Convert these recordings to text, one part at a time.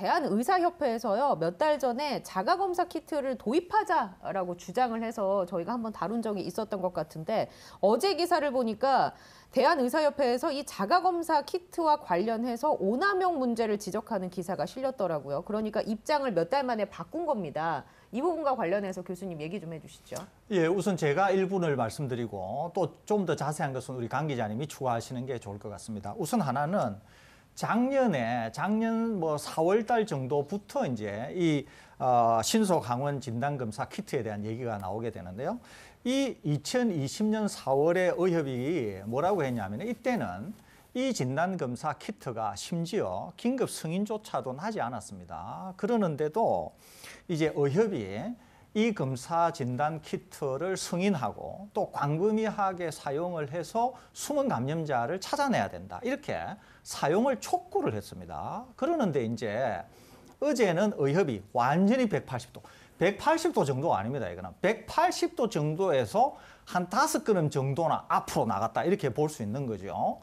대한의사협회에서요 몇 달 전에 자가검사 키트를 도입하자라고 주장을 해서 저희가 한번 다룬 적이 있었던 것 같은데 어제 기사를 보니까 대한의사협회에서 이 자가검사 키트와 관련해서 오남용 문제를 지적하는 기사가 실렸더라고요. 그러니까 입장을 몇 달 만에 바꾼 겁니다. 이 부분과 관련해서 교수님 얘기 좀 해주시죠. 예, 우선 제가 1분을 말씀드리고 또 좀 더 자세한 것은 우리 강 기자님이 추가하시는 게 좋을 것 같습니다. 우선 하나는 작년에 작년 뭐 4월달 정도부터 이제 이 어, 신속 항원 진단 검사 키트에 대한 얘기가 나오게 되는데요. 이 2020년 4월에 의협이 뭐라고 했냐면 이때는 이 진단 검사 키트가 심지어 긴급 승인조차도 나지 않았습니다. 그러는데도 이제 의협이 이 검사 진단 키트를 승인하고 또 광범위하게 사용을 해서 숨은 감염자를 찾아내야 된다. 이렇게 사용을 촉구를 했습니다. 그러는데 이제 어제는 의협이 완전히 180도, 180도 정도가 아닙니다. 이거는 180도 정도에서 한 다섯 걸음 정도나 앞으로 나갔다. 이렇게 볼 수 있는 거죠.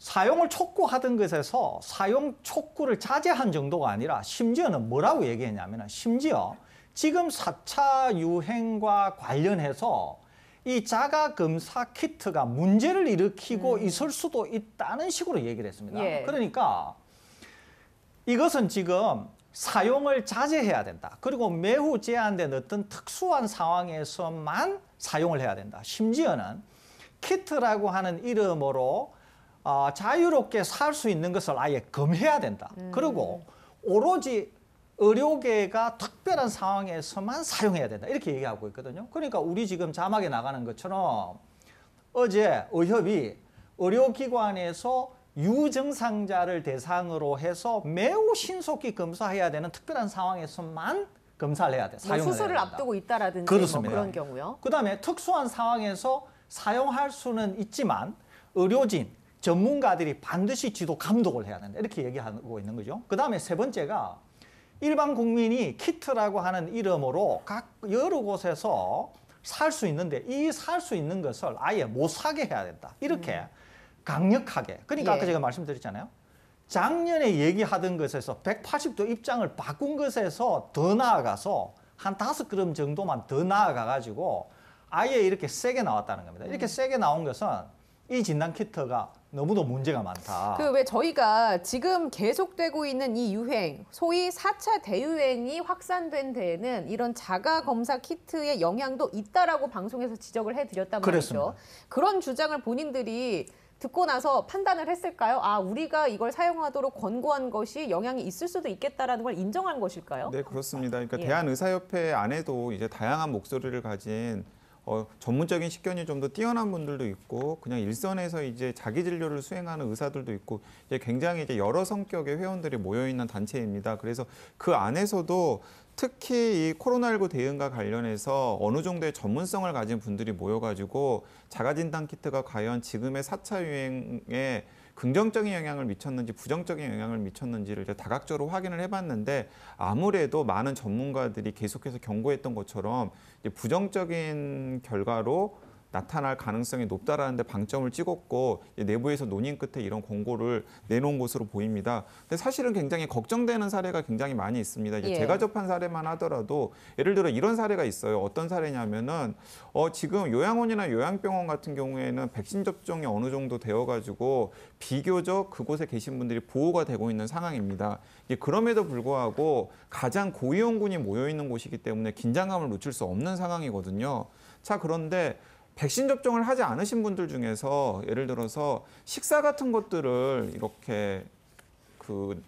사용을 촉구하던 것에서 사용 촉구를 자제한 정도가 아니라 심지어는 뭐라고 얘기했냐면 심지어 지금 4차 유행과 관련해서 이 자가 검사 키트가 문제를 일으키고 음. 있을 수도 있다는 식으로 얘기를 했습니다. 예. 그러니까 이것은 지금 사용을 자제해야 된다. 그리고 매우 제한된 어떤 특수한 상황에서만 사용을 해야 된다. 심지어는 키트라고 하는 이름으로 어, 자유롭게 살 수 있는 것을 아예 금해야 된다. 음. 그리고 오로지 의료계가 특별한 상황에서만 사용해야 된다. 이렇게 얘기하고 있거든요. 그러니까 우리 지금 자막에 나가는 것처럼 어제 의협이 의료기관에서 유증상자를 대상으로 해서 매우 신속히 검사해야 되는 특별한 상황에서만 검사를 해야 돼. 뭐 사용을 수술을 앞두고 있다라든지 뭐 그렇습니다. 뭐 그런 경우요. 그다음에 특수한 상황에서 사용할 수는 있지만 의료진, 전문가들이 반드시 지도 감독을 해야 된다. 이렇게 얘기하고 있는 거죠. 그다음에 세 번째가 일반 국민이 키트라고 하는 이름으로 각 여러 곳에서 살 수 있는데 이 살 수 있는 것을 아예 못 사게 해야 된다. 이렇게 음. 강력하게. 그러니까 예. 아까 제가 말씀드렸잖아요. 작년에 얘기하던 것에서 180도 입장을 바꾼 것에서 더 나아가서 한 다섯 걸음 정도만 더 나아가 가지고 아예 이렇게 세게 나왔다는 겁니다. 이렇게 음. 세게 나온 것은 이 진단 키트가 너무도 문제가 많다. 그 왜 저희가 지금 계속되고 있는 이 유행, 소위 사차 대유행이 확산된 데에는 이런 자가 검사 키트의 영향도 있다라고 방송에서 지적을 해드렸단 그랬습니다. 그런 주장을 본인들이 듣고 나서 판단을 했을까요? 아, 우리가 이걸 사용하도록 권고한 것이 영향이 있을 수도 있겠다라는 걸 인정한 것일까요? 네, 그렇습니다. 그러니까 예. 대한의사협회 안에도 이제 다양한 목소리를 가진 어, 전문적인 식견이 좀 더 뛰어난 분들도 있고 그냥 일선에서 이제 자기 진료를 수행하는 의사들도 있고 이제 굉장히 이제 여러 성격의 회원들이 모여 있는 단체입니다. 그래서 그 안에서도 특히 이 코로나19 대응과 관련해서 어느 정도의 전문성을 가진 분들이 모여가지고 자가진단 키트가 과연 지금의 4차 유행에 긍정적인 영향을 미쳤는지 부정적인 영향을 미쳤는지를 다각적으로 확인을 해봤는데 아무래도 많은 전문가들이 계속해서 경고했던 것처럼 부정적인 결과로 나타날 가능성이 높다라는 데 방점을 찍었고 내부에서 논의 끝에 이런 공고를 내놓은 것으로 보입니다. 근데 사실은 굉장히 걱정되는 사례가 굉장히 많이 있습니다. 예. 제가 접한 사례만 하더라도 예를 들어 이런 사례가 있어요. 어떤 사례냐면은 어 지금 요양원이나 요양병원 같은 경우에는 백신 접종이 어느 정도 되어 가지고 비교적 그곳에 계신 분들이 보호가 되고 있는 상황입니다. 이제 그럼에도 불구하고 가장 고위험군이 모여 있는 곳이기 때문에 긴장감을 놓칠 수 없는 상황이거든요. 자, 그런데 백신 접종을 하지 않으신 분들 중에서 예를 들어서 식사 같은 것들을 이렇게 그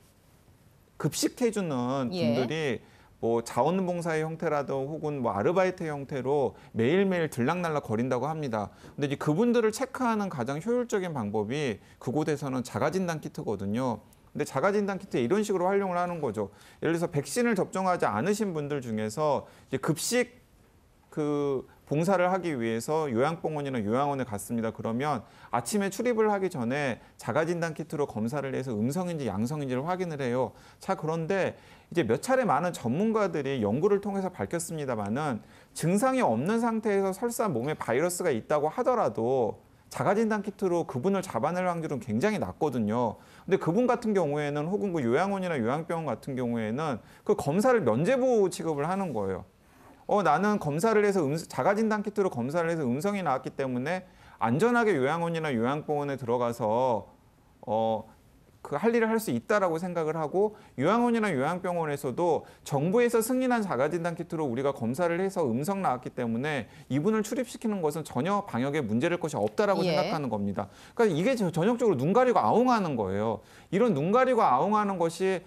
급식해주는 예. 분들이 뭐 자원봉사의 형태라도 혹은 뭐 아르바이트 형태로 매일매일 들락날락 거린다고 합니다. 근데 이제 그분들을 체크하는 가장 효율적인 방법이 그곳에서는 자가진단 키트거든요. 근데 자가진단 키트 이런 식으로 활용을 하는 거죠. 예를 들어서 백신을 접종하지 않으신 분들 중에서 급식 그 봉사를 하기 위해서 요양병원이나 요양원에 갔습니다. 그러면 아침에 출입을 하기 전에 자가진단 키트로 검사를 해서 음성인지 양성인지를 확인을 해요. 자, 그런데 이제 몇 차례 많은 전문가들이 연구를 통해서 밝혔습니다만은 증상이 없는 상태에서 설사 몸에 바이러스가 있다고 하더라도 자가진단 키트로 그분을 잡아낼 확률은 굉장히 낮거든요. 근데 그분 같은 경우에는 혹은 그 요양원이나 요양병원 같은 경우에는 그 검사를 면제부 취급을 하는 거예요. 어 나는 검사를 해서 음, 자가진단 키트로 검사를 해서 음성이 나왔기 때문에 안전하게 요양원이나 요양병원에 들어가서 어 그 할 일을 할 수 있다라고 생각을 하고 요양원이나 요양병원에서도 정부에서 승인한 자가진단 키트로 우리가 검사를 해서 음성 나왔기 때문에 이분을 출입시키는 것은 전혀 방역에 문제될 것이 없다라고 예. 생각하는 겁니다. 그러니까 이게 전형적으로 눈 가리고 아웅하는 거예요. 이런 눈 가리고 아웅하는 것이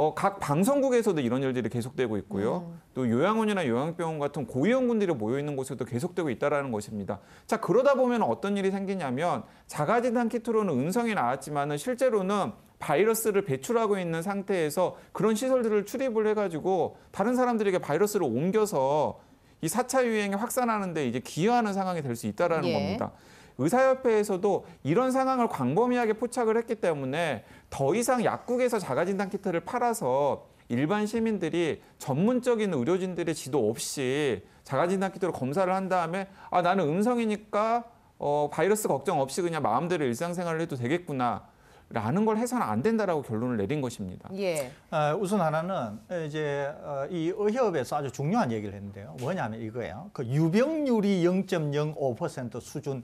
어, 각 방송국에서도 이런 일들이 계속되고 있고요. 음. 또 요양원이나 요양병원 같은 고위험군들이 모여 있는 곳에도 계속되고 있다는 것입니다. 자 그러다 보면 어떤 일이 생기냐면 자가진단 키트로는 음성이 나왔지만 실제로는 바이러스를 배출하고 있는 상태에서 그런 시설들을 출입을 해가지고 다른 사람들에게 바이러스를 옮겨서 이 4차 유행이 확산하는데 이제 기여하는 상황이 될 수있다는 예. 겁니다. 의사협회에서도 이런 상황을 광범위하게 포착을 했기 때문에 더 이상 약국에서 자가진단 키트를 팔아서 일반 시민들이 전문적인 의료진들의 지도 없이 자가진단 키트로 검사를 한 다음에 아 나는 음성이니까 어, 바이러스 걱정 없이 그냥 마음대로 일상생활을 해도 되겠구나. 라는 걸 해서는 안 된다라고 결론을 내린 것입니다. 예. 어, 우선 하나는 이제 어, 이 의협에서 아주 중요한 얘기를 했는데요. 뭐냐면 이거예요. 그 유병률이 0.05% 수준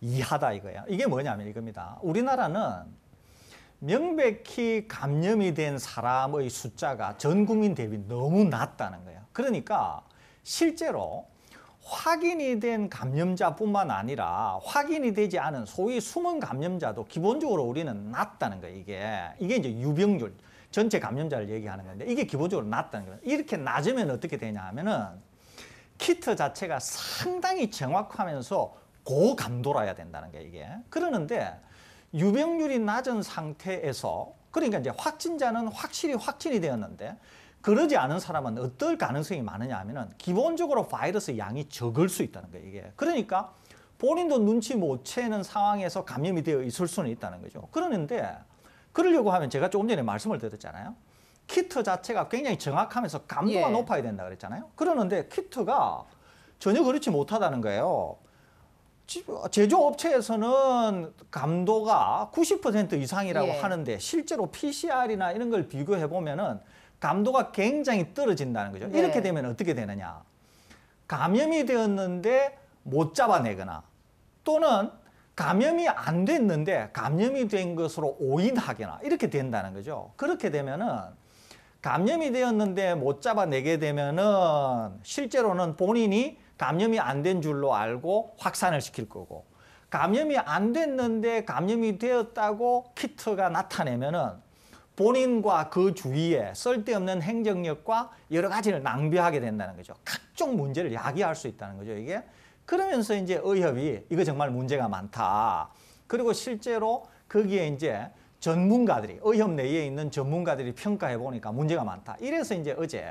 이하다 이거야. 이게 뭐냐면 이겁니다. 우리나라는 명백히 감염이 된 사람의 숫자가 전 국민 대비 너무 낮다는 거예요. 그러니까 실제로 확인이 된 감염자뿐만 아니라 확인이 되지 않은 소위 숨은 감염자도 기본적으로 우리는 낮다는 거예요. 이게 이게 이제 유병률 전체 감염자를 얘기하는 건데 이게 기본적으로 낮다는 거예요. 이렇게 낮으면 어떻게 되냐 하면은 키트 자체가 상당히 정확하면서 고감돌아야 된다는 게 이게. 그러는데 유병률이 낮은 상태에서 그러니까 이제 확진자는 확실히 확진이 되었는데 그러지 않은 사람은 어떨 가능성이 많으냐 하면은 기본적으로 바이러스 양이 적을 수 있다는 거예요, 이게. 그러니까 본인도 눈치 못 채는 상황에서 감염이 되어 있을 수는 있다는 거죠. 그러는데 그러려고 하면 제가 조금 전에 말씀을 드렸잖아요. 키트 자체가 굉장히 정확하면서 감도가 예. 높아야 된다 그랬잖아요. 그러는데 키트가 전혀 그렇지 못하다는 거예요. 제조업체에서는 감도가 90% 이상이라고 예. 하는데 실제로 PCR이나 이런 걸 비교해 보면은 감도가 굉장히 떨어진다는 거죠. 네. 이렇게 되면 어떻게 되느냐. 감염이 되었는데 못 잡아내거나 또는 감염이 안 됐는데 감염이 된 것으로 오인하거나 이렇게 된다는 거죠. 그렇게 되면은 감염이 되었는데 못 잡아내게 되면은 실제로는 본인이 감염이 안 된 줄로 알고 확산을 시킬 거고 감염이 안 됐는데 감염이 되었다고 키트가 나타내면은 본인과 그 주위에 쓸데없는 행정력과 여러 가지를 낭비하게 된다는 거죠. 각종 문제를 야기할 수 있다는 거죠. 이게 그러면서 이제 의협이 이거 정말 문제가 많다. 그리고 실제로 거기에 이제 전문가들이 의협 내에 있는 전문가들이 평가해 보니까 문제가 많다. 이래서 이제 어제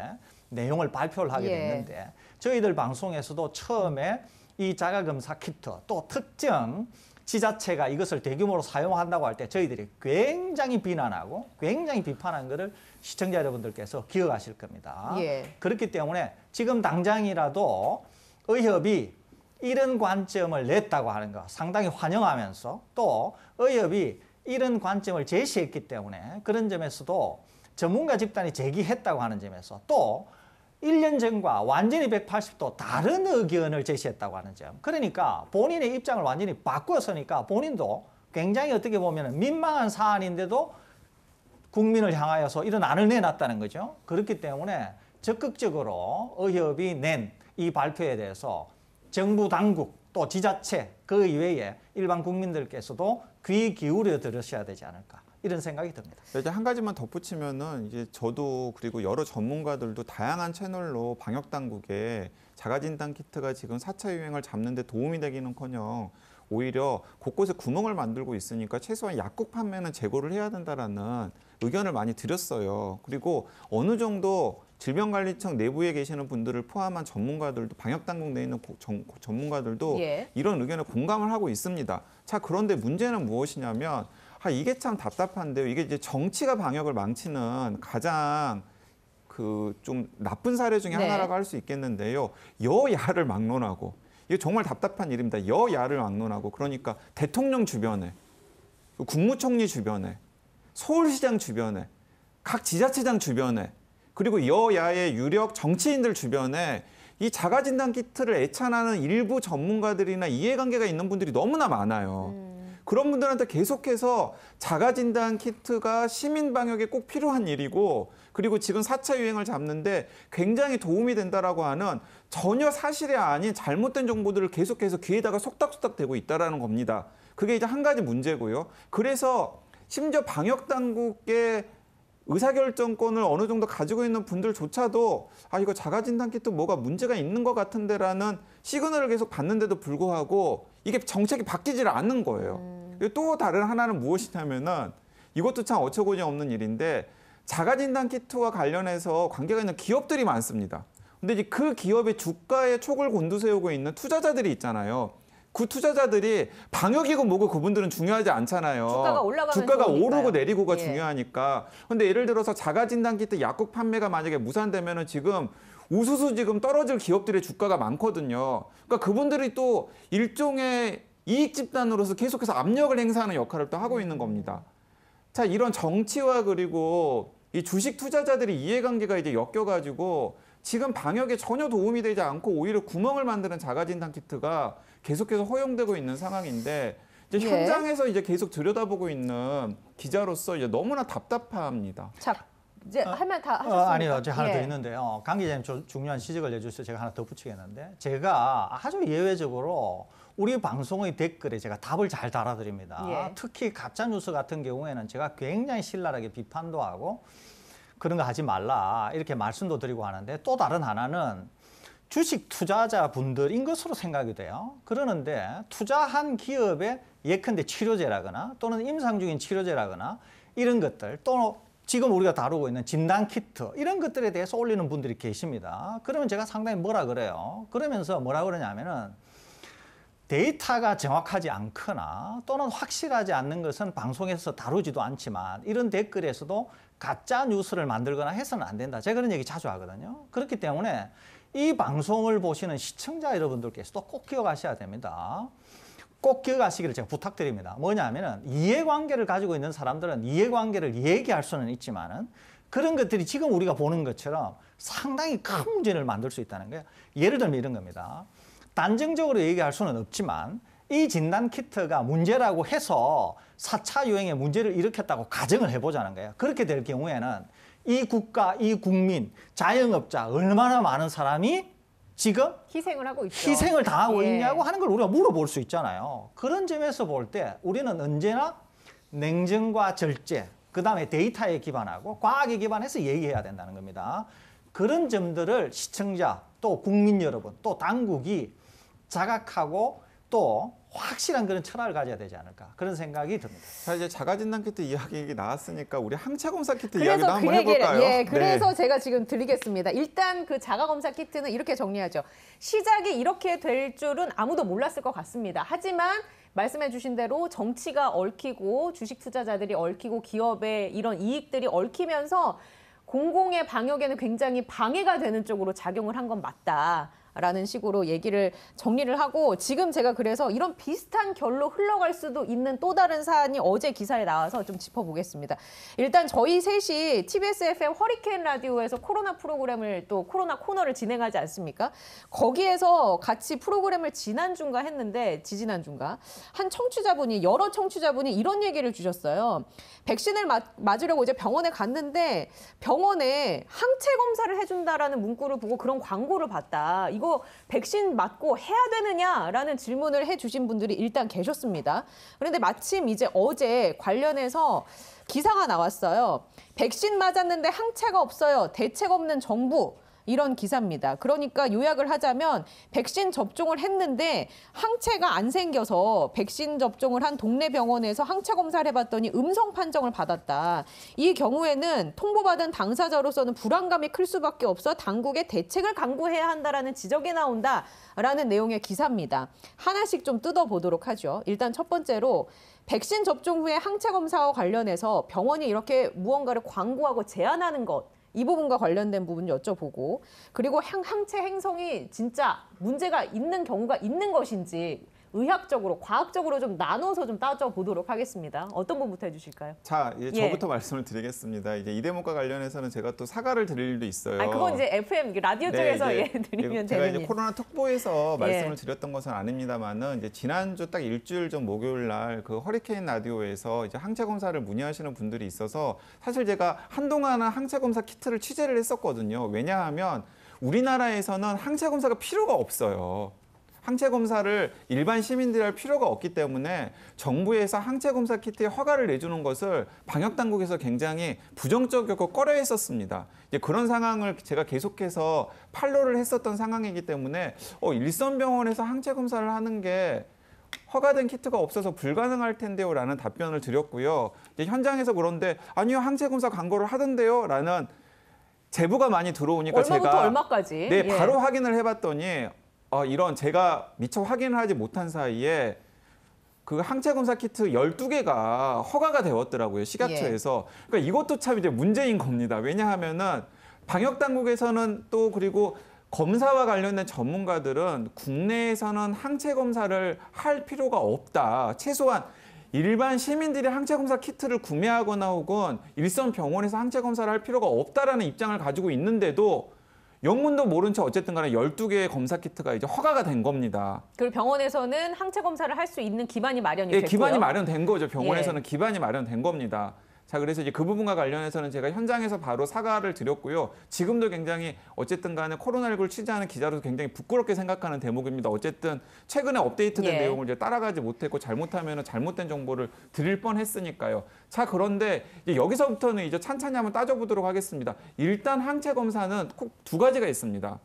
내용을 발표를 하게 예. 됐는데 예. 저희들 방송에서도 처음에 이 자가검사 키트 또 특정 지자체가 이것을 대규모로 사용한다고 할 때 저희들이 굉장히 비난하고 굉장히 비판한 것을 시청자 여러분들께서 기억하실 겁니다. 예. 그렇기 때문에 지금 당장이라도 의협이 이런 관점을 냈다고 하는 거 상당히 환영하면서 또 의협이 이런 관점을 제시했기 때문에 그런 점에서도 전문가 집단이 제기했다고 하는 점에서 또 1년 전과 완전히 180도 다른 의견을 제시했다고 하는 점. 그러니까 본인의 입장을 완전히 바꾸었으니까 본인도 굉장히 어떻게 보면 민망한 사안인데도 국민을 향하여서 이런 안을 내놨다는 거죠. 그렇기 때문에 적극적으로 의협이 낸 이 발표에 대해서 정부 당국 또 지자체 그 이외에 일반 국민들께서도 귀 기울여 들으셔야 되지 않을까. 이런 생각이 듭니다. 이제 네, 한 가지만 덧붙이면은 이제 저도 그리고 여러 전문가들도 다양한 채널로 방역 당국에 자가 진단 키트가 지금 4차 유행을 잡는 데 도움이 되기는커녕 오히려 곳곳에 구멍을 만들고 있으니까 최소한 약국 판매는 재고를 해야 된다라는 의견을 많이 드렸어요. 그리고 어느 정도 질병관리청 내부에 계시는 분들을 포함한 전문가들도 방역당국 내에 있는 고, 정, 전문가들도 예. 이런 의견에 공감을 하고 있습니다. 자 그런데 문제는 무엇이냐면 아, 이게 참 답답한데요. 이게 이제 정치가 방역을 망치는 가장 그좀 나쁜 사례 중에 네. 하나라고 네. 할수 있겠는데요. 여야를 막론하고 이게 정말 답답한 일입니다. 여야를 막론하고 그러니까 대통령 주변에 국무총리 주변에 서울시장 주변에 각 지자체장 주변에 그리고 여야의 유력 정치인들 주변에 이 자가진단 키트를 애찬하는 일부 전문가들이나 이해관계가 있는 분들이 너무나 많아요. 음. 그런 분들한테 계속해서 자가진단 키트가 시민 방역에 꼭 필요한 일이고 그리고 지금 4차 유행을 잡는데 굉장히 도움이 된다라고 하는 전혀 사실이 아닌 잘못된 정보들을 계속해서 귀에다가 속닥속닥 대고 있다라는 겁니다. 그게 이제 한 가지 문제고요. 그래서 심지어 방역 당국의 의사결정권을 어느 정도 가지고 있는 분들조차도 아 이거 자가진단키트 뭐가 문제가 있는 것 같은데라는 시그널을 계속 받는데도 불구하고 이게 정책이 바뀌질 않는 거예요. 음. 또 다른 하나는 무엇이냐면은 이것도 참 어처구니 없는 일인데 자가진단 키트와 관련해서 관계가 있는 기업들이 많습니다. 근데 이제 그 기업의 주가에 촉을 곤두세우고 있는 투자자들이 있잖아요. 그 투자자들이 방역이고 뭐고 그분들은 중요하지 않잖아요. 주가가 올라가면 주가가 오르고 내리고가 예. 중요하니까. 근데 예를 들어서 자가진단 키트 약국 판매가 만약에 무산되면은 지금 우수수 지금 떨어질 기업들의 주가가 많거든요. 그러니까 그분들이 또 일종의 이익 집단으로서 계속해서 압력을 행사하는 역할을 또 하고 있는 겁니다. 자, 이런 정치와 그리고 이 주식 투자자들이 이해관계가 이제 엮여가지고 지금 방역에 전혀 도움이 되지 않고 오히려 구멍을 만드는 자가진단 키트가 계속해서 허용되고 있는 상황인데 이제 예. 현장에서 이제 계속 들여다보고 있는 기자로서 이제 너무나 답답합니다. 자, 이제 어, 할말 다하셨습니 어, 아니요, 제가 하나 예. 더 있는데요. 강 기자님 조, 중요한 시적을 내주셔서 제가 하나 더붙이겠는데 제가 아주 예외적으로 우리 방송의 댓글에 제가 답을 잘 달아드립니다. 예. 특히 가짜뉴스 같은 경우에는 제가 굉장히 신랄하게 비판도 하고 그런 거 하지 말라 이렇게 말씀도 드리고 하는데 또 다른 하나는 주식 투자자분들인 것으로 생각이 돼요. 그러는데 투자한 기업에 예컨대 치료제라거나 또는 임상 중인 치료제라거나 이런 것들 또는 지금 우리가 다루고 있는 진단키트 이런 것들에 대해서 올리는 분들이 계십니다. 그러면 제가 상당히 뭐라 그래요. 그러면서 뭐라 그러냐면은 데이터가 정확하지 않거나 또는 확실하지 않는 것은 방송에서 다루지도 않지만 이런 댓글에서도 가짜 뉴스를 만들거나 해서는 안 된다. 제가 그런 얘기 자주 하거든요. 그렇기 때문에 이 방송을 보시는 시청자 여러분들께서도 꼭 기억하셔야 됩니다. 꼭 기억하시기를 제가 부탁드립니다. 뭐냐면은 이해관계를 가지고 있는 사람들은 이해관계를 얘기할 수는 있지만은 그런 것들이 지금 우리가 보는 것처럼 상당히 큰 문제를 만들 수 있다는 거예요. 예를 들면 이런 겁니다. 단정적으로 얘기할 수는 없지만 이 진단 키트가 문제라고 해서 4차 유행의 문제를 일으켰다고 가정을 해보자는 거예요. 그렇게 될 경우에는 이 국가, 이 국민, 자영업자 얼마나 많은 사람이 지금 희생을 하고 있죠. 희생을 당하고 예. 있냐고 하는 걸 우리가 물어볼 수 있잖아요. 그런 점에서 볼 때 우리는 언제나 냉정과 절제, 그다음에 데이터에 기반하고 과학에 기반해서 얘기해야 된다는 겁니다. 그런 점들을 시청자 또 국민 여러분 또 당국이 자각하고 또 확실한 그런 철학을 가져야 되지 않을까 그런 생각이 듭니다. 자 이제 자가진단 키트 이야기 나왔으니까 우리 항체 검사 키트 이야기도 그 한번 얘기를, 해볼까요? 예, 네. 그래서 네. 제가 지금 드리겠습니다. 일단 그 자가 검사 키트는 이렇게 정리하죠. 시작이 이렇게 될 줄은 아무도 몰랐을 것 같습니다. 하지만 말씀해 주신 대로 정치가 얽히고 주식 투자자들이 얽히고 기업의 이런 이익들이 얽히면서 공공의 방역에는 굉장히 방해가 되는 쪽으로 작용을 한 건 맞다. 라는 식으로 얘기를 정리를 하고 지금 제가 그래서 이런 비슷한 결로 흘러갈 수도 있는 또 다른 사안이 어제 기사에 나와서 좀 짚어보겠습니다. 일단 저희 셋이 TBS FM 허리케인 라디오에서 코로나 프로그램을 또 코로나 코너를 진행하지 않습니까? 거기에서 같이 프로그램을 지난주인가 했는데 지지난주인가 한 청취자분이 여러 청취자분이 이런 얘기를 주셨어요. 백신을 맞, 맞으려고 이제 병원에 갔는데 병원에 항체 검사를 해준다라는 문구를 보고 그런 광고를 봤다. 이거 그리고 백신 맞고 해야 되느냐라는 질문을 해주신 분들이 일단 계셨습니다. 그런데 마침 이제 어제 관련해서 기사가 나왔어요. 백신 맞았는데 항체가 없어요. 대책 없는 정부. 이런 기사입니다. 그러니까 요약을 하자면 백신 접종을 했는데 항체가 안 생겨서 백신 접종을 한 동네 병원에서 항체 검사를 해봤더니 음성 판정을 받았다. 이 경우에는 통보받은 당사자로서는 불안감이 클 수밖에 없어 당국의 대책을 강구해야 한다라는 지적이 나온다라는 내용의 기사입니다. 하나씩 좀 뜯어보도록 하죠. 일단 첫 번째로 백신 접종 후에 항체 검사와 관련해서 병원이 이렇게 무언가를 광고하고 제안하는 것이 부분과 관련된 부분 여쭤보고 그리고 항, 체 행성이 진짜 문제가 있는 경우가 있는 것인지 의학적으로, 과학적으로 좀 나눠서 좀 따져보도록 하겠습니다. 어떤 분부터 해주실까요? 자, 이제 예. 저부터 예. 말씀을 드리겠습니다. 이제 이 대목과 관련해서는 제가 또 사과를 드릴 일도 있어요. 아, 그건 이제 FM 그 라디오 네, 쪽에서 예, 드리면 제가 되는 이제 코로나 특보에서 예. 말씀을 드렸던 것은 아닙니다만은 이제 지난주 딱 일주일 전 목요일 날 그 허리케인 라디오에서 이제 항체 검사를 문의하시는 분들이 있어서 사실 제가 한동안은 항체 검사 키트를 취재를 했었거든요. 왜냐하면 우리나라에서는 항체 검사가 필요가 없어요. 항체 검사를 일반 시민들이 할 필요가 없기 때문에 정부에서 항체 검사 키트에 허가를 내주는 것을 방역 당국에서 굉장히 부정적이고 꺼려했었습니다. 이제 그런 상황을 제가 계속해서 팔로를 했었던 상황이기 때문에 어, 일선 병원에서 항체 검사를 하는 게 허가된 키트가 없어서 불가능할 텐데요 라는 답변을 드렸고요. 이제 현장에서 그런데 아니요 항체 검사 광고를 하던데요 라는 제보가 많이 들어오니까 얼마부터 제가 얼마까지? 네 예. 바로 확인을 해봤더니 어, 이런 제가 미처 확인을 하지 못한 사이에 그 항체 검사 키트 12개가 허가가 되었더라고요. 예. 식약처에서. 예. 그러니까 이것도 참 이제 문제인 겁니다. 왜냐하면은 방역 당국에서는 또 그리고 검사와 관련된 전문가들은 국내에서는 항체 검사를 할 필요가 없다. 최소한 일반 시민들이 항체 검사 키트를 구매하거나 혹은 일선 병원에서 항체 검사를 할 필요가 없다라는 입장을 가지고 있는데도 영문도 모른 채 어쨌든 간에 12개의 검사 키트가 이제 허가가 된 겁니다. 그리고 병원에서는 항체 검사를 할 수 있는 기반이 마련이 예, 됐고요. 기반이 마련된 거죠. 병원에서는 예. 기반이 마련된 겁니다. 자, 그래서 이제 그 부분과 관련해서는 제가 현장에서 바로 사과를 드렸고요. 지금도 굉장히 어쨌든 간에 코로나19를 취재하는 기자로서 굉장히 부끄럽게 생각하는 대목입니다. 어쨌든 최근에 업데이트된 예. 내용을 이제 따라가지 못했고 잘못하면 잘못된 정보를 드릴 뻔 했으니까요. 자, 그런데 이제 여기서부터는 이제 찬찬히 한번 따져보도록 하겠습니다. 일단 항체 검사는 꼭 두 가지가 있습니다.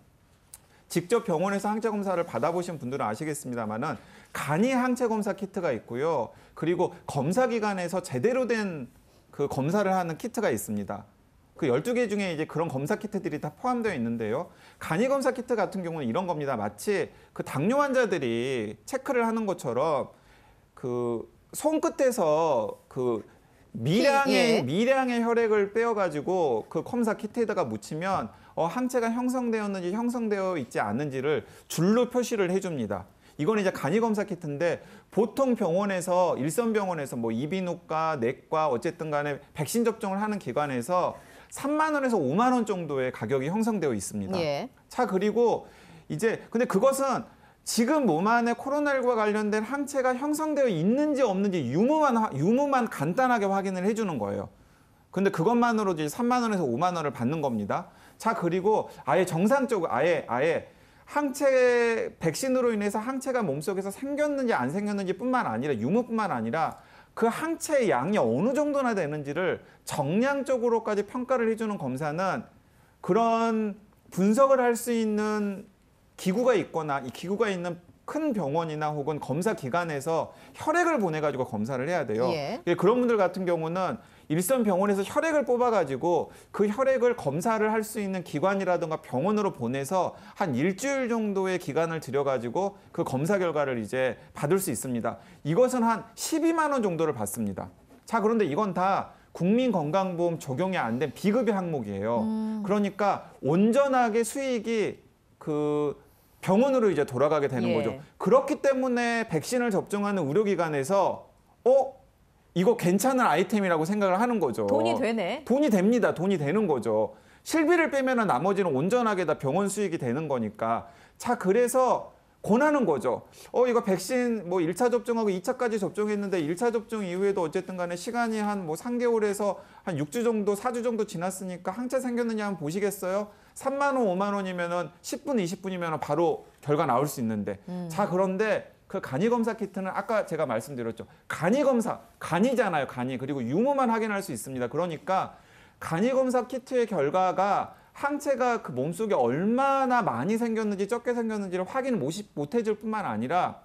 직접 병원에서 항체 검사를 받아보신 분들은 아시겠습니다마는 간이 항체 검사 키트가 있고요. 그리고 검사 기관에서 제대로 된그 검사를 하는 키트가 있습니다. 그 12개 중에 이제 그런 검사 키트들이 다 포함되어 있는데요. 간이 검사 키트 같은 경우는 이런 겁니다. 마치 그 당뇨 환자들이 체크를 하는 것처럼 그 손끝에서 그 미량의 예. 예. 미량의 혈액을 빼어 가지고 그 검사 키트에다가 묻히면 어 항체가 형성되었는지 형성되어 있지 않은지를 줄로 표시를 해 줍니다. 이건 이제 간이 검사 키트인데 보통 병원에서 일선 병원에서 뭐 이비인후과, 내과 어쨌든 간에 백신 접종을 하는 기관에서 3만 원에서 5만 원 정도의 가격이 형성되어 있습니다. 예. 자, 그리고 이제 근데 그것은 지금 몸 안에 코로나19와 관련된 항체가 형성되어 있는지 없는지 유무만 유무만 간단하게 확인을 해 주는 거예요. 근데 그것만으로도 3만 원에서 5만 원을 받는 겁니다. 자, 그리고 아예 정상적으로 아예 아예 항체 백신으로 인해서 항체가 몸속에서 생겼는지 안 생겼는지 뿐만 아니라 유무뿐만 아니라 그 항체의 양이 어느 정도나 되는지를 정량적으로까지 평가를 해주는 검사는 그런 분석을 할 수 있는 기구가 있거나 이 기구가 있는 큰 병원이나 혹은 검사 기관에서 혈액을 보내가지고 검사를 해야 돼요. 예. 그런 분들 같은 경우는 일선 병원에서 혈액을 뽑아가지고 그 혈액을 검사를 할 수 있는 기관이라든가 병원으로 보내서 한 일주일 정도의 기간을 들여가지고 그 검사 결과를 이제 받을 수 있습니다. 이것은 한 12만 원 정도를 받습니다. 자, 그런데 이건 다 국민건강보험 적용이 안 된 비급여 항목이에요. 음. 그러니까 온전하게 수익이 그 병원으로 이제 돌아가게 되는 예. 거죠. 그렇기 때문에 백신을 접종하는 의료기관에서 어? 이거 괜찮은 아이템이라고 생각을 하는 거죠. 돈이 되네. 돈이 됩니다. 돈이 되는 거죠. 실비를 빼면 나머지는 온전하게 다 병원 수익이 되는 거니까. 자, 그래서 권하는 거죠. 어, 이거 백신 뭐 1차 접종하고 2차까지 접종했는데 1차 접종 이후에도 어쨌든 간에 시간이 한 뭐 3개월에서 한 6주 뭐 정도, 4주 정도 지났으니까 항체 생겼느냐 한번 보시겠어요? 3만 원, 5만 원이면은 10분, 20분이면 은 바로 결과 나올 수 있는데. 음. 자, 그런데 그 간이 검사 키트는 아까 제가 말씀드렸죠. 간이 검사, 간이잖아요. 간이. 그리고 유무만 확인할 수 있습니다. 그러니까 간이 검사 키트의 결과가 항체가 그 몸속에 얼마나 많이 생겼는지 적게 생겼는지를 확인 못 해줄 뿐만 아니라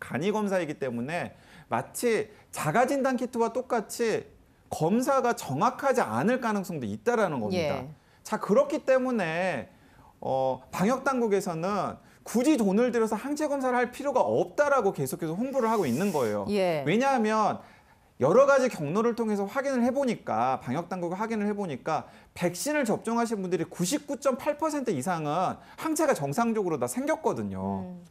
간이 검사이기 때문에 마치 자가진단 키트와 똑같이 검사가 정확하지 않을 가능성도 있다라는 겁니다. 예. 자 그렇기 때문에 어, 방역 당국에서는 굳이 돈을 들여서 항체 검사를 할 필요가 없다라고 계속해서 홍보를 하고 있는 거예요. 예. 왜냐하면 여러 가지 경로를 통해서 확인을 해보니까 방역 당국이 확인을 해보니까 백신을 접종하신 분들이 99.8% 이상은 항체가 정상적으로 다 생겼거든요. 음.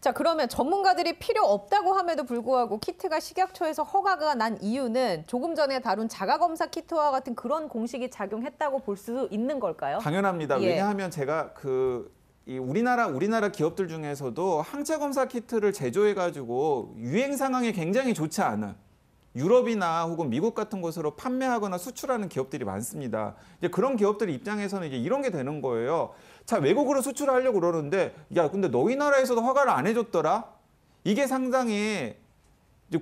자 그러면 전문가들이 필요 없다고 함에도 불구하고 키트가 식약처에서 허가가 난 이유는 조금 전에 다룬 자가검사 키트와 같은 그런 공식이 작용했다고 볼 수 있는 걸까요? 당연합니다. 예. 왜냐하면 제가 그이 우리나라 우리나라 기업들 중에서도 항체 검사 키트를 제조해 가지고 유행 상황에 굉장히 좋지 않은 유럽이나 혹은 미국 같은 곳으로 판매하거나 수출하는 기업들이 많습니다. 이제 그런 기업들 입장에서는 이제 이런 게 되는 거예요. 자, 외국으로 수출하려고 그러는데 야, 근데 너희 나라에서도 허가를 안 해줬더라? 이게 상당히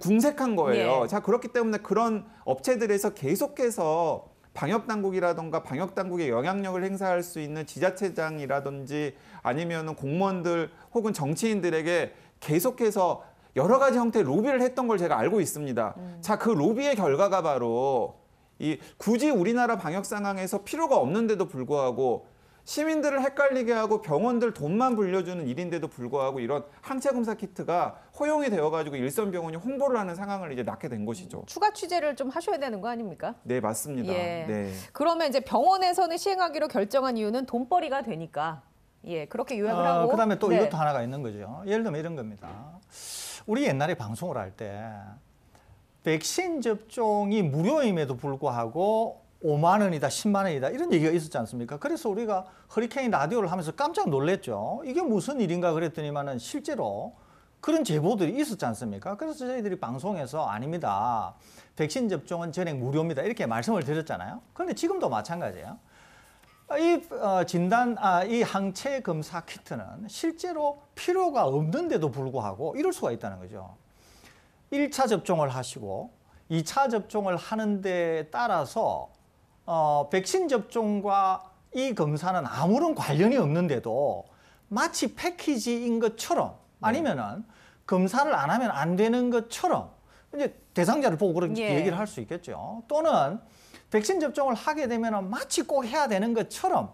궁색한 거예요. 네. 자, 그렇기 때문에 그런 업체들에서 계속해서 방역 당국이라던가 방역 당국의 영향력을 행사할 수 있는 지자체장이라든지 아니면 공무원들 혹은 정치인들에게 계속해서 여러 가지 형태의 로비를 했던 걸 제가 알고 있습니다. 음. 자, 그 로비의 결과가 바로 이 굳이 우리나라 방역 상황에서 필요가 없는데도 불구하고 시민들을 헷갈리게 하고 병원들 돈만 불려주는 일인데도 불구하고 이런 항체 검사 키트가 허용이 되어가지고 일선 병원이 홍보를 하는 상황을 이제 낳게 된 것이죠. 추가 취재를 좀 하셔야 되는 거 아닙니까? 네 맞습니다. 예. 네. 그러면 이제 병원에서는 시행하기로 결정한 이유는 돈벌이가 되니까 예 그렇게 요약을 어, 하고 그다음에 또 네. 이것도 하나가 있는 거죠. 예를 들면 이런 겁니다. 우리 옛날에 방송을 할 때 백신 접종이 무료임에도 불구하고 5만 원이다, 10만 원이다 이런 얘기가 있었지 않습니까? 그래서 우리가 허리케인 라디오를 하면서 깜짝 놀랐죠. 이게 무슨 일인가 그랬더니만은 실제로 그런 제보들이 있었지 않습니까? 그래서 저희들이 방송에서 아닙니다. 백신 접종은 전액 무료입니다. 이렇게 말씀을 드렸잖아요. 그런데 지금도 마찬가지예요. 이 어, 진단, 아, 이 항체 검사 키트는 실제로 필요가 없는데도 불구하고 이럴 수가 있다는 거죠. 1차 접종을 하시고 2차 접종을 하는 데 따라서 어, 백신 접종과 이 검사는 아무런 관련이 없는데도 마치 패키지인 것처럼 아니면은 검사를 안 하면 안 되는 것처럼 이제 대상자를 보고 그런 예. 얘기를 할 수 있겠죠. 또는 백신 접종을 하게 되면 마치 꼭 해야 되는 것처럼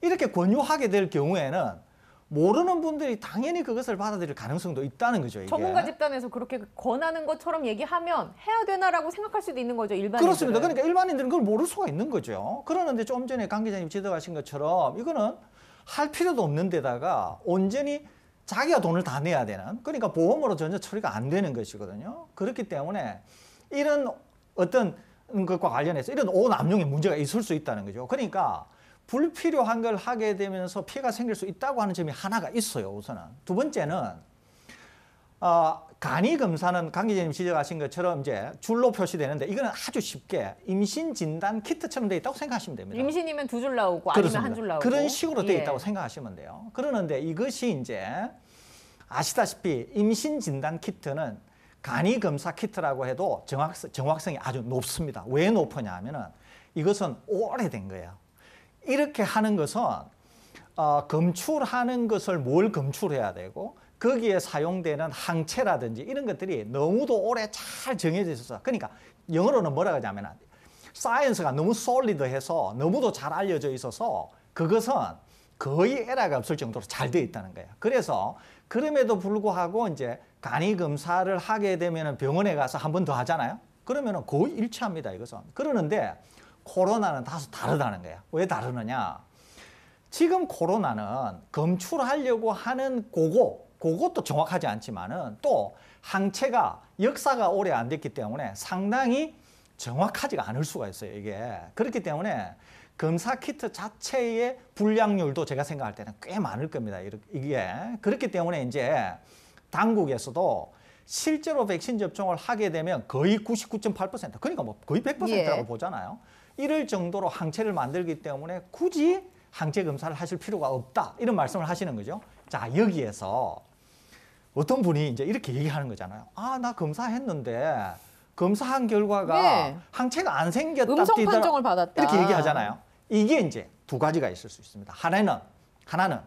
이렇게 권유하게 될 경우에는 모르는 분들이 당연히 그것을 받아들일 가능성도 있다는 거죠. 이게. 전문가 집단에서 그렇게 권하는 것처럼 얘기하면 해야 되나라고 생각할 수도 있는 거죠. 일반인 그렇습니다. 그러니까 일반인들은 그걸 모를 수가 있는 거죠. 그러는데 좀 전에 강 기자님 지적하신 것처럼 이거는 할 필요도 없는 데다가 온전히 자기가 돈을 다 내야 되는 그러니까 보험으로 전혀 처리가 안 되는 것이거든요. 그렇기 때문에 이런 어떤 것과 관련해서 이런 오남용의 문제가 있을 수 있다는 거죠. 그러니까 불필요한 걸 하게 되면서 피해가 생길 수 있다고 하는 점이 하나가 있어요. 우선은. 두 번째는 어, 간이 검사는 강 기자님 지적하신 것처럼 이제 줄로 표시되는데 이거는 아주 쉽게 임신 진단 키트처럼 돼 있다고 생각하시면 됩니다. 임신이면 두 줄 나오고 그렇습니다. 아니면 한 줄 나오고 그런 식으로 돼 예. 있다고 생각하시면 돼요. 그러는데 이것이 이제 아시다시피 임신 진단 키트는 간이 검사 키트라고 해도 정확성, 정확성이 아주 높습니다. 왜 높으냐 하면은 이것은 오래된 거예요. 이렇게 하는 것은 어, 검출하는 것을 뭘 검출해야 되고 거기에 사용되는 항체라든지 이런 것들이 너무도 오래 잘 정해져 있어서 그러니까 영어로는 뭐라고 하냐면 사이언스가 너무 솔리드해서 너무도 잘 알려져 있어서 그것은 거의 에라가 없을 정도로 잘 되어 있다는 거예요. 그래서 그럼에도 불구하고 이제 간이 검사를 하게 되면 병원에 가서 한 번 더 하잖아요. 그러면 거의 일치합니다. 이것은. 그러는데 코로나는 다소 다르다는 거예요왜 다르느냐? 지금 코로나는 검출하려고 하는 고거, 그것도 정확하지 않지만은 또 항체가 역사가 오래 안 됐기 때문에 상당히 정확하지가 않을 수가 있어요, 이게. 그렇기 때문에 검사 키트 자체의 불량률도 제가 생각할 때는 꽤 많을 겁니다, 이게. 그렇기 때문에 이제 당국에서도 실제로 백신 접종을 하게 되면 거의 99.8% 그러니까 뭐 거의 100%라고 예. 보잖아요. 이럴 정도로 항체를 만들기 때문에 굳이 항체 검사를 하실 필요가 없다. 이런 말씀을 하시는 거죠. 자, 여기에서 어떤 분이 이제 이렇게 얘기하는 거잖아요. 아, 나 검사했는데 검사한 결과가 네. 항체가 안 생겼다. 음성 판정을 받았다. 이렇게 얘기하잖아요. 이게 이제 두 가지가 있을 수 있습니다. 하나는 하나는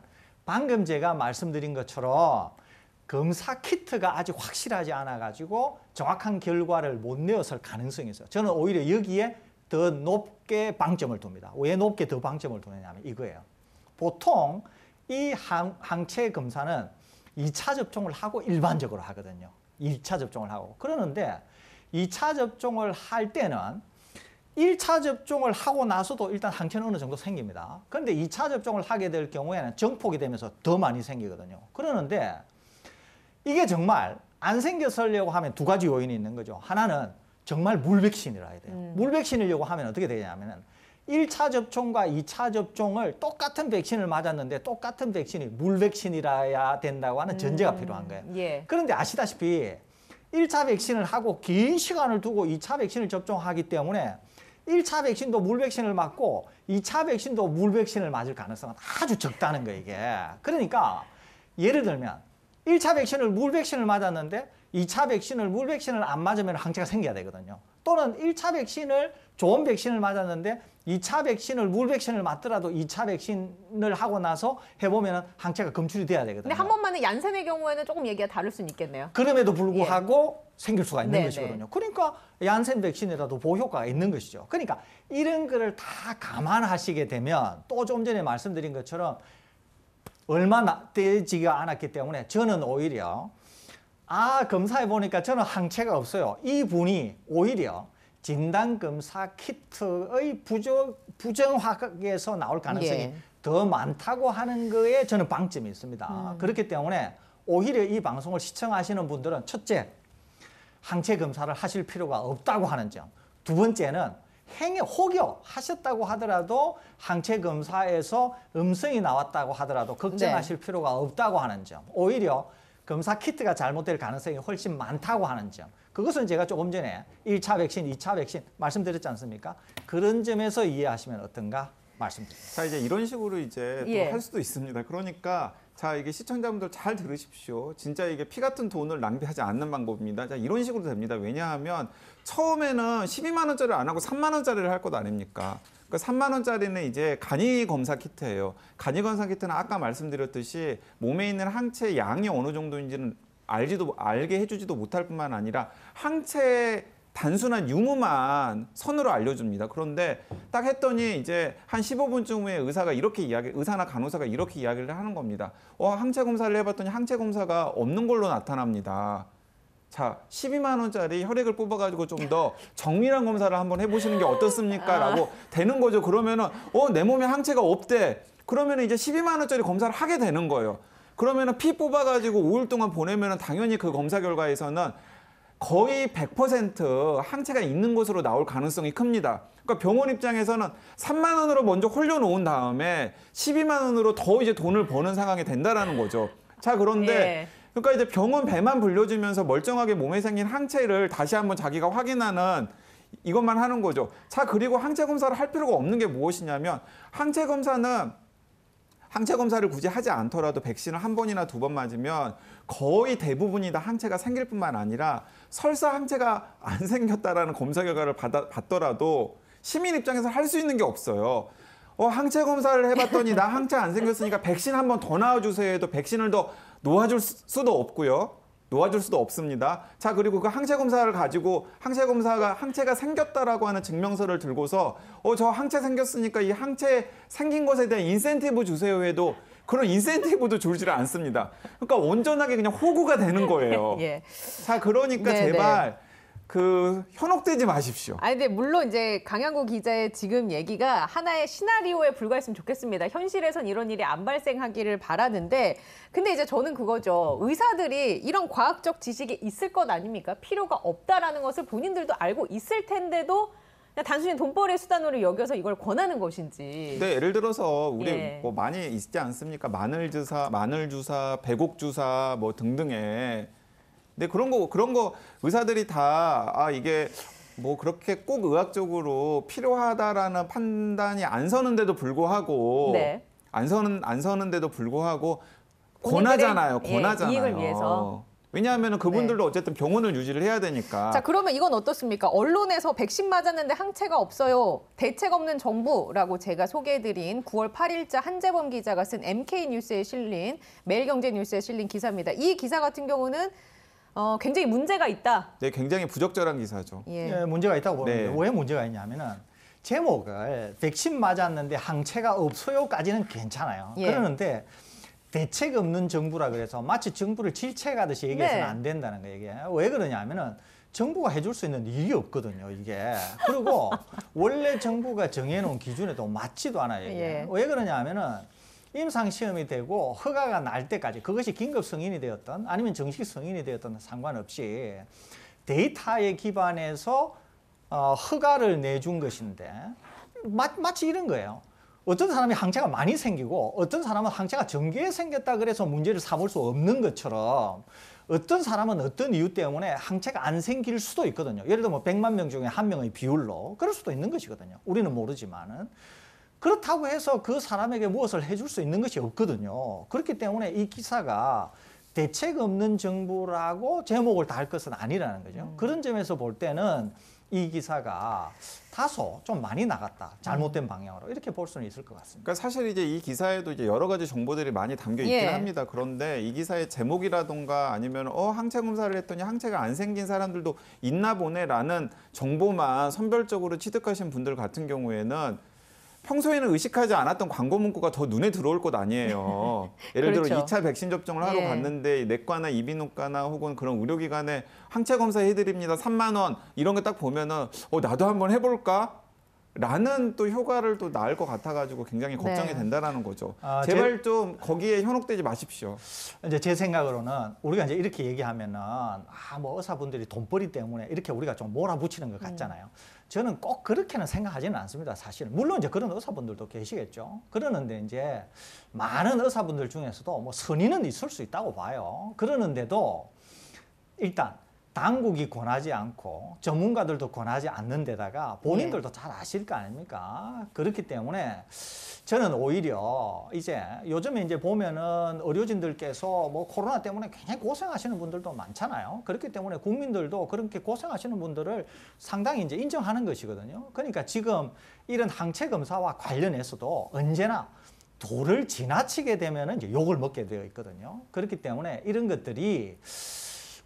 방금 제가 말씀드린 것처럼 검사 키트가 아직 확실하지 않아 가지고 정확한 결과를 못 내었을 가능성이 있어요. 저는 오히려 여기에 더 높게 방점을 둡니다. 왜 높게 더 방점을 두느냐면 이거예요. 보통 이 항, 체 검사는 2차 접종을 하고 일반적으로 하거든요. 1차 접종을 하고. 그러는데 2차 접종을 할 때는 1차 접종을 하고 나서도 일단 항체는 어느 정도 생깁니다. 그런데 2차 접종을 하게 될 경우에는 정폭이 되면서 더 많이 생기거든요. 그러는데 이게 정말 안 생겼으려고 하면 두 가지 요인이 있는 거죠. 하나는 정말 물백신이라 해야 돼요. 음. 물 백신이려고 하면 어떻게 되냐면은 1차 접종과 2차 접종을 똑같은 백신을 맞았는데 똑같은 백신이 물 백신이라야 된다고 하는 전제가 음. 필요한 거예요. 예. 그런데 아시다시피 1차 백신을 하고 긴 시간을 두고 2차 백신을 접종하기 때문에 1차 백신도 물 백신을 맞고 2차 백신도 물 백신을 맞을 가능성은 아주 적다는 거예요, 이게. 그러니까 예를 들면 1차 백신을 물 백신을 맞았는데 2차 백신을 물 백신을 안 맞으면 항체가 생겨야 되거든요. 또는 1차 백신을 좋은 백신을 맞았는데 2차 백신을 물 백신을 맞더라도 2차 백신을 하고 나서 해보면 항체가 검출이 돼야 되거든요. 근데 한 번만에 얀센의 경우에는 조금 얘기가 다를 수 있겠네요. 그럼에도 불구하고 예. 생길 수가 있는 네, 네, 것이거든요. 그러니까 얀센 백신이라도 보효과가 있는 것이죠. 그러니까 이런 거를 다 감안하시게 되면 또 좀 전에 말씀드린 것처럼 얼마 되지가 않았기 때문에 저는 오히려 아 검사해 보니까 저는 항체가 없어요. 이분이 오히려 진단검사 키트의 부정, 부정확에서 나올 가능성이 예. 더 많다고 하는 거에 저는 방점이 있습니다. 음. 그렇기 때문에 오히려 이 방송을 시청하시는 분들은 첫째, 항체 검사를 하실 필요가 없다고 하는 점. 두 번째는 행여 혹여 하셨다고 하더라도 항체 검사에서 음성이 나왔다고 하더라도 걱정하실 네. 필요가 없다고 하는 점. 오히려 검사 키트가 잘못될 가능성이 훨씬 많다고 하는 점. 그것은 제가 조금 전에 1차 백신, 2차 백신 말씀드렸지 않습니까? 그런 점에서 이해하시면 어떤가 말씀드립니다. 자, 이제 이런 식으로 이제 예. 또할 수도 있습니다. 그러니까 자, 이게 시청자분들 잘 들으십시오. 진짜 이게 피 같은 돈을 낭비하지 않는 방법입니다. 자, 이런 식으로 됩니다. 왜냐하면 처음에는 12만 원짜리를 안 하고 3만 원짜리를 할 것 아닙니까? 그러니까 3만 원짜리는 이제 간이 검사 키트예요. 간이 검사 키트는 아까 말씀드렸듯이 몸에 있는 항체 양이 어느 정도인지는 알지도 알게 해주지도 못할 뿐만 아니라 항체 단순한 유무만 선으로 알려줍니다. 그런데 딱 했더니 이제 한 15분쯤 후에 의사가 이렇게 이야기, 의사나 간호사가 이렇게 이야기를 하는 겁니다. 어, 항체 검사를 해봤더니 항체 검사가 없는 걸로 나타납니다. 자, 12만 원짜리 혈액을 뽑아가지고 좀 더 정밀한 검사를 한번 해보시는 게 어떻습니까?라고 아. 되는 거죠. 그러면은 어내 몸에 항체가 없대. 그러면 은 이제 12만 원짜리 검사를 하게 되는 거예요. 그러면은 피 뽑아가지고 5일 동안 보내면은 당연히 그 검사 결과에서는 거의 100% 항체가 있는 것으로 나올 가능성이 큽니다. 그러니까 병원 입장에서는 3만 원으로 먼저 홀려놓은 다음에 12만 원으로 더 이제 돈을 버는 상황이 된다라는 거죠. 자 그런데 예. 그러니까 이제 병은 배만 불려지면서 멀쩡하게 몸에 생긴 항체를 다시 한번 자기가 확인하는 이것만 하는 거죠. 자, 그리고 항체 검사를 할 필요가 없는 게 무엇이냐면 항체 검사는 항체 검사를 굳이 하지 않더라도 백신을 한 번이나 두 번 맞으면 거의 대부분이 다 항체가 생길 뿐만 아니라 설사 항체가 안 생겼다라는 검사 결과를 받아, 받더라도 시민 입장에서 할 수 있는 게 없어요. 어, 항체 검사를 해봤더니 나 항체 안 생겼으니까 백신 한 번 더 나와주세요 해도 백신을 더 놓아줄 수도 없고요. 놓아줄 수도 없습니다. 자 그리고 그 항체 검사를 가지고 항체 검사가 항체가 생겼다라고 하는 증명서를 들고서 어 저 항체 생겼으니까 이 항체 생긴 것에 대한 인센티브 주세요 해도 그런 인센티브도 줄지를 않습니다. 그러니까 온전하게 그냥 호구가 되는 거예요. 예. 자 그러니까 네네. 네. 제발 그 현혹되지 마십시오. 아니 근데 물론 이제 강양구 기자의 지금 얘기가 하나의 시나리오에 불과했으면 좋겠습니다. 현실에선 이런 일이 안 발생하기를 바라는데 근데 이제 저는 그거죠. 의사들이 이런 과학적 지식이 있을 것 아닙니까? 필요가 없다라는 것을 본인들도 알고 있을 텐데도 단순히 돈벌의 수단으로 여겨서 이걸 권하는 것인지. 네, 예를 들어서 우리 예. 뭐 많이 있지 않습니까? 마늘 주사, 마늘 주사, 배곡 주사 뭐 등등의 근데 네, 그런 거 그런 거 의사들이 다 아 이게 뭐 그렇게 꼭 의학적으로 필요하다라는 판단이 안 서는데도 불구하고 네. 안 서는 안 서는데도 불구하고 권하잖아요. 권하잖아요. 예, 이익을 위해서. 왜냐하면 그분들도 네. 어쨌든 병원을 유지를 해야 되니까. 자 그러면 이건 어떻습니까? 언론에서 백신 맞았는데 항체가 없어요. 대책 없는 정부라고 제가 소개해드린 9월 8일자 한재범 기자가 쓴 MK 뉴스에 실린 매일경제 뉴스에 실린 기사입니다. 이 기사 같은 경우는 어, 굉장히 문제가 있다. 네, 굉장히 부적절한 기사죠. 예. 예, 문제가 있다고 보는데 네. 왜 문제가 있냐면은 제목을 백신 맞았는데 항체가 없어요까지는 괜찮아요. 예. 그러는데 대책 없는 정부라 그래서 마치 정부를 질책하듯이 얘기해서는 네. 안 된다는 거예요. 이게 왜 그러냐면은 정부가 해줄 수 있는 일이 없거든요, 이게. 그리고 원래 정부가 정해놓은 기준에도 맞지도 않아요, 이게. 예. 왜 그러냐면은 임상시험이 되고 허가가 날 때까지 그것이 긴급 승인이 되었던 아니면 정식 승인이 되었던 상관없이 데이터에 기반해서 어, 허가를 내준 것인데 마, 마치 이런 거예요. 어떤 사람이 항체가 많이 생기고 어떤 사람은 항체가 정개에 생겼다 그래서 문제를 삼을 수 없는 것처럼 어떤 사람은 어떤 이유 때문에 항체가 안 생길 수도 있거든요. 예를 들면 뭐 백만명 중에 한 명의 비율로 그럴 수도 있는 것이거든요. 우리는 모르지만은. 그렇다고 해서 그 사람에게 무엇을 해줄 수 있는 것이 없거든요. 그렇기 때문에 이 기사가 대책 없는 정부라고 제목을 달 것은 아니라는 거죠. 음. 그런 점에서 볼 때는 이 기사가 다소 좀 많이 나갔다. 잘못된 음. 방향으로 이렇게 볼 수는 있을 것 같습니다. 그러니까 사실 이제 이 기사에도 이제 여러 가지 정보들이 많이 담겨 있긴 예. 합니다. 그런데 이 기사의 제목이라든가 아니면 어 항체 검사를 했더니 항체가 안 생긴 사람들도 있나 보네라는 정보만 선별적으로 취득하신 분들 같은 경우에는 평소에는 의식하지 않았던 광고 문구가 더 눈에 들어올 것 아니에요. 예를 그렇죠. 들어 2차 백신 접종을 하러 예. 갔는데 내과나 이비인후과나 혹은 그런 의료기관에 항체 검사 해드립니다. 3만 원 이런 거딱 보면은 어 나도 한번 해볼까? 라는 또 효과를 또 낳을 것 같아가지고 굉장히 네. 걱정이 네. 된다라는 거죠. 아, 제발 제, 좀 거기에 현혹되지 마십시오. 이제 제 생각으로는 우리가 이제 이렇게 얘기하면은 아 뭐 의사분들이 돈벌이 때문에 이렇게 우리가 좀 몰아붙이는 것 음. 같잖아요. 음. 저는 꼭 그렇게는 생각하지는 않습니다. 사실 물론 이제 그런 의사분들도 계시겠죠. 그러는데 이제 많은 의사분들 중에서도 뭐 선의는 있을 수 있다고 봐요. 그러는데도 일단 당국이 권하지 않고 전문가들도 권하지 않는 데다가 본인들도 예. 잘 아실 거 아닙니까? 그렇기 때문에 저는 오히려 이제 요즘에 이제 보면은 의료진들께서 뭐 코로나 때문에 굉장히 고생하시는 분들도 많잖아요. 그렇기 때문에 국민들도 그렇게 고생하시는 분들을 상당히 이제 인정하는 것이거든요. 그러니까 지금 이런 항체 검사와 관련해서도 언제나 도를 지나치게 되면은 이제 욕을 먹게 되어 있거든요. 그렇기 때문에 이런 것들이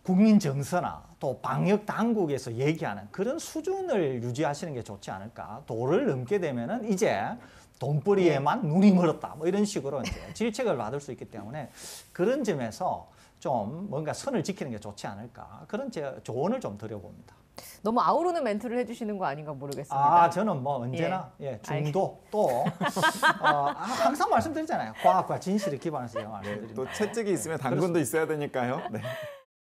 국민 정서나 또 방역 당국에서 얘기하는 그런 수준을 유지하시는 게 좋지 않을까. 도를 넘게 되면은 이제 돈벌이에만 네. 눈이 멀었다. 뭐 이런 식으로 이제 질책을 받을 수 있기 때문에 그런 점에서 좀 뭔가 선을 지키는 게 좋지 않을까. 그런 제 조언을 좀 드려봅니다. 너무 아우르는 멘트를 해주시는 거 아닌가 모르겠습니다. 아 저는 뭐 언제나 예, 예 중도 알겠... 또 어, 항상 말씀드리잖아요. 과학과 진실을 기반해서 제가 말씀드립니다. 네, 또 채찍이 있으면 네, 당근도 네, 있어야 되니까요. 네.